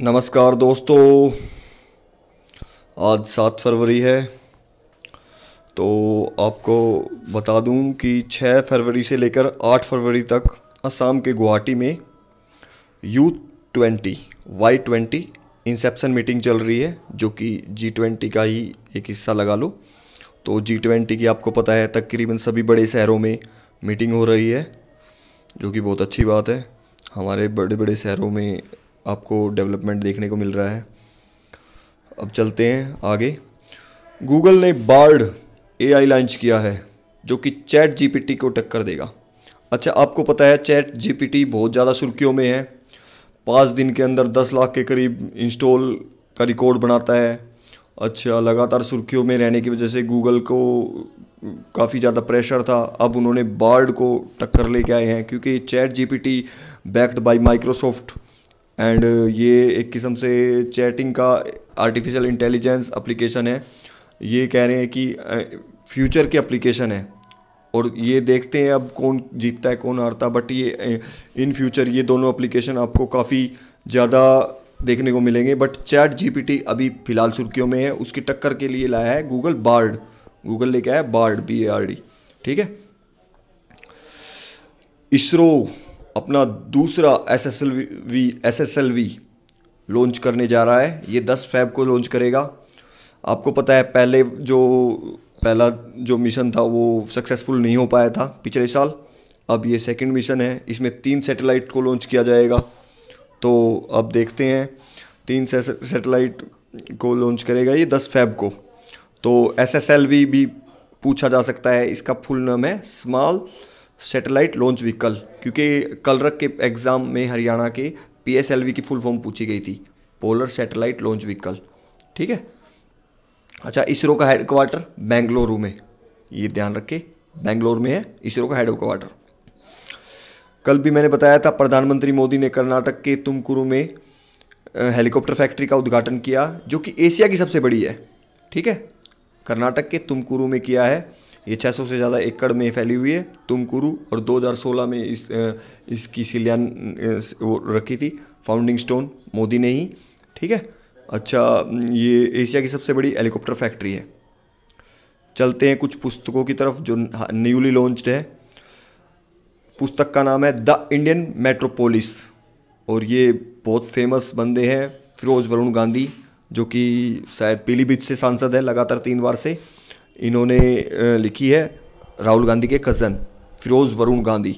नमस्कार दोस्तों आज सात फरवरी है तो आपको बता दूं कि छः फरवरी से लेकर आठ फरवरी तक असम के गुवाहाटी में U twenty Y twenty inception meeting चल रही है जो कि जी ट्वेंटी का ही एक हिस्सा लगा लो तो जी ट्वेंटी की आपको पता है तकरीबन सभी बड़े शहरों में मीटिंग हो रही है जो कि बहुत अच्छी बात है हमारे बड़े बड़े शहरों में आपको डेवलपमेंट देखने को मिल रहा है अब चलते हैं आगे गूगल ने बार्ड आई लॉन्च किया है जो कि चैट टी को टक्कर देगा अच्छा आपको पता है चैट टी बहुत ज़्यादा सुर्खियों में है पाँच दिन के अंदर दस लाख के करीब इंस्टॉल का रिकॉर्ड बनाता है अच्छा लगातार सुर्खियों में रहने की वजह से गूगल को काफ़ी ज़्यादा प्रेशर था अब उन्होंने बार्ड को टक्कर लेके आए हैं क्योंकि chat GPT backed by Microsoft and uh, ये एक किस्म से चैटिंग का आर्टिफिशियल इंटेलिजेंस एप्लीकेशन है ये कह रहे हैं कि फ्यूचर uh, के एप्लीकेशन है और ये देखते हैं अब कौन जीतता है कौन हारता बट ये इन uh, फ्यूचर ये दोनों एप्लीकेशन आपको काफ़ी ज़्यादा देखने को मिलेंगे बट चैट जीपीटी अभी फ़िलहाल सुर्खियों में है उसकी टक्कर के लिए लाया है गूगल बार्ड गूगल ने क्या है Bard B A R D ठीक है इसरो अपना दूसरा S S L V S S L V launch करने जा रहा है ये दस फैब को लॉन्च करेगा आपको पता है पहले जो पहला जो मिशन था वो सक्सेसफुल नहीं हो पाया था पिछले साल अब ये सेकंड मिशन है इसमें तीन सैटेलाइट को लॉन्च किया जाएगा तो अब देखते हैं तीन सैटेलाइट को लॉन्च करेगा ये दस फैब को तो एस एस एल वी भी पूछा जा सकता है इसका फुल नाम है स्मॉल सैटेलाइट लॉन्च व्हीकल क्योंकि कलरक के एग्ज़ाम में हरियाणा के पीएसएलवी की फुल फॉर्म पूछी गई थी पोलर सैटेलाइट लॉन्च व्हीकल ठीक है अच्छा इसरो का हेडक्वार्टर बेंगलुरु में ये ध्यान रखें बेंगलोर में है इसरो का हेडक्वार्टर कल भी मैंने बताया था प्रधानमंत्री मोदी ने कर्नाटक के तुमकुरु में हेलीकॉप्टर फैक्ट्री का उद्घाटन किया जो कि एशिया की सबसे बड़ी है ठीक है कर्नाटक के तुमकुरु में किया है ये 600 से ज़्यादा एकड़ में फैली हुई है तुमकुरु और 2016 में इस इसकी शिलान वो रखी थी फाउंडिंग स्टोन मोदी ने ही ठीक है अच्छा ये एशिया की सबसे बड़ी हेलीकॉप्टर फैक्ट्री है चलते हैं कुछ पुस्तकों की तरफ जो न्यूली लॉन्च्ड हाँ, है पुस्तक का नाम है द इंडियन मेट्रोपोलिस और ये बहुत फेमस बंदे हैं फिरोज वरुण गांधी जो कि शायद पीलीभीत से सांसद है लगातार तीन बार से इन्होंने लिखी है राहुल गांधी के कज़न फिरोज़ वरुण गांधी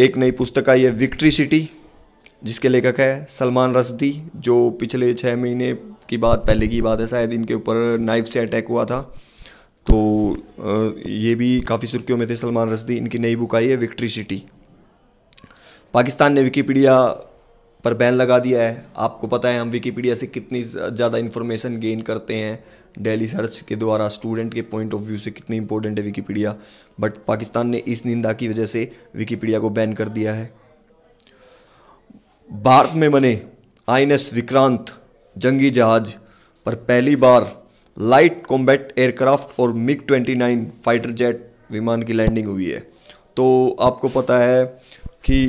एक नई पुस्तक आई है विक्ट्री सिटी जिसके लेखक है सलमान रसदी जो पिछले छः महीने की बात पहले की बात है शायद इनके ऊपर नाइफ से अटैक हुआ था तो ये भी काफ़ी सुर्खियों में थे सलमान रसदी इनकी नई बुक आई है विक्ट्री सिटी पाकिस्तान ने विकीपीडिया पर बैन लगा दिया है आपको पता है हम विकीपीडिया से कितनी ज़्यादा इन्फॉर्मेशन गेन करते हैं डेली सर्च के द्वारा स्टूडेंट के पॉइंट ऑफ व्यू से कितनी इंपॉर्टेंट है विकीपीडिया बट पाकिस्तान ने इस निंदा की वजह से विकीपीडिया को बैन कर दिया है भारत में बने आई विक्रांत जंगी जहाज पर पहली बार लाइट कॉम्बैट एयरक्राफ्ट और मिग 29 फाइटर जेट विमान की लैंडिंग हुई है तो आपको पता है कि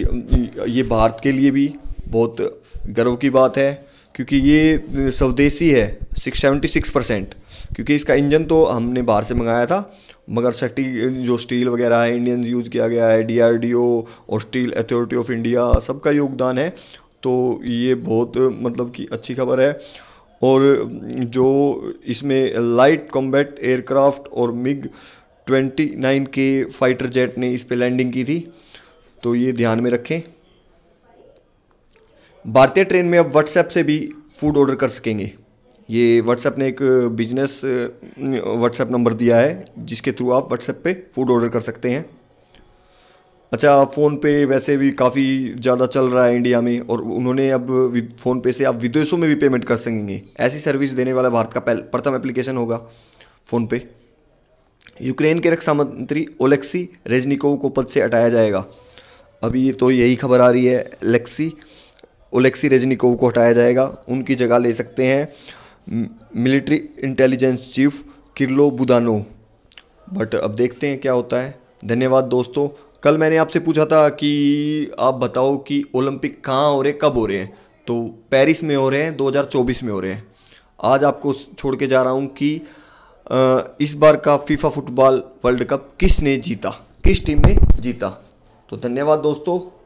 ये भारत के लिए भी बहुत गर्व की बात है क्योंकि ये स्वदेशी है सिक्स सेवेंटी सिक्स परसेंट क्योंकि इसका इंजन तो हमने बाहर से मंगाया था मगर सटी जो स्टील वगैरह है इंडियन यूज़ किया गया है डी और स्टील अथॉरिटी ऑफ इंडिया सबका योगदान है तो ये बहुत मतलब कि अच्छी खबर है और जो इसमें लाइट कॉम्बैट एयरक्राफ्ट और मिग 29 के फाइटर जेट ने इस पर लैंडिंग की थी तो ये ध्यान में रखें भारतीय ट्रेन में अब व्हाट्सएप से भी फूड ऑर्डर कर सकेंगे ये व्हाट्सएप ने एक बिजनेस व्हाट्सएप नंबर दिया है जिसके थ्रू आप व्हाट्सएप पे फूड ऑर्डर कर सकते हैं अच्छा फ़ोन पे वैसे भी काफ़ी ज़्यादा चल रहा है इंडिया में और उन्होंने अब फ़ोन पे से आप विदेशों में भी पेमेंट कर सकेंगे ऐसी सर्विस देने वाला भारत का प्रथम एप्लीकेशन होगा फ़ोन पे यूक्रेन के रक्षा मंत्री ओलेक्सी रेजनिकोव को पद से हटाया जाएगा अभी तो यही खबर आ रही है एलेक्सी ओलेक्सी रेजनिकोव को हटाया जाएगा उनकी जगह ले सकते हैं military intelligence chief Kyrylo Budanov but अब देखते हैं क्या होता है धन्यवाद दोस्तों कल मैंने आपसे पूछा था कि आप बताओ कि ओलंपिक कहाँ हो रहे कब हो रहे हैं तो पेरिस में हो रहे हैं 2024 में हो रहे हैं आज आपको छोड़ के जा रहा हूँ कि इस बार का फीफा फुटबॉल वर्ल्ड कप किसने जीता किस टीम ने जीता तो धन्यवाद दोस्तों